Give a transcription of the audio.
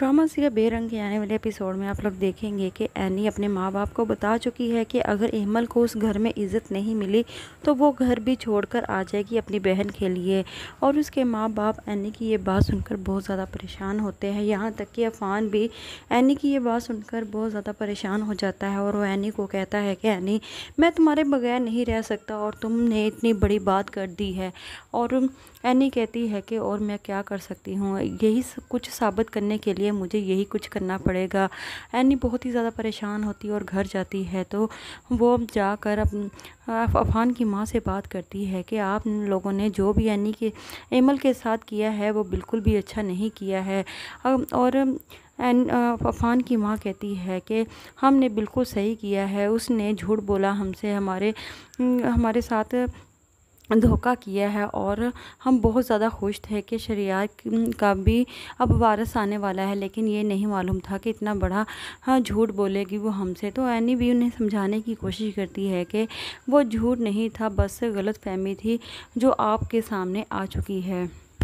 drama का बेरंग के आने वाले एपिसोड में आप लोग देखेंगे कि एनी अपने माँ बाप को बता चुकी है कि अगर एमल को उस घर में इज़्ज़त नहीं मिली तो वो घर भी छोड़कर आ जाएगी अपनी बहन के लिए और उसके माँ बाप एनी की ये बात सुनकर बहुत ज़्यादा परेशान होते हैं यहाँ तक कि अफान भी एनी की ये बात सुनकर बहुत ज़्यादा परेशान हो जाता है और वो एनी को कहता है कि एनी मैं तुम्हारे बगैर नहीं रह सकता और तुमने इतनी बड़ी बात कर दी है और एनी कहती है कि और मैं क्या कर सकती हूँ यही कुछ साबित करने के लिए लिए मुझे यही कुछ करना पड़ेगा एनी बहुत ही ज़्यादा परेशान होती है और घर जाती है तो वो जाकर अब अफान की माँ से बात करती है कि आप लोगों ने जो भी एनी के एमल के साथ किया है वो बिल्कुल भी अच्छा नहीं किया है और अफान की माँ कहती है कि हमने बिल्कुल सही किया है उसने झूठ बोला हमसे हमारे हम्म, हमारे साथ धोखा किया है और हम बहुत ज़्यादा खुश थे कि शरिया का भी अब वारस आने वाला है लेकिन ये नहीं मालूम था कि इतना बड़ा हाँ झूठ बोलेगी वो हमसे तो एनी भी उन्हें समझाने की कोशिश करती है कि वो झूठ नहीं था बस गलत फहमी थी जो आपके सामने आ चुकी है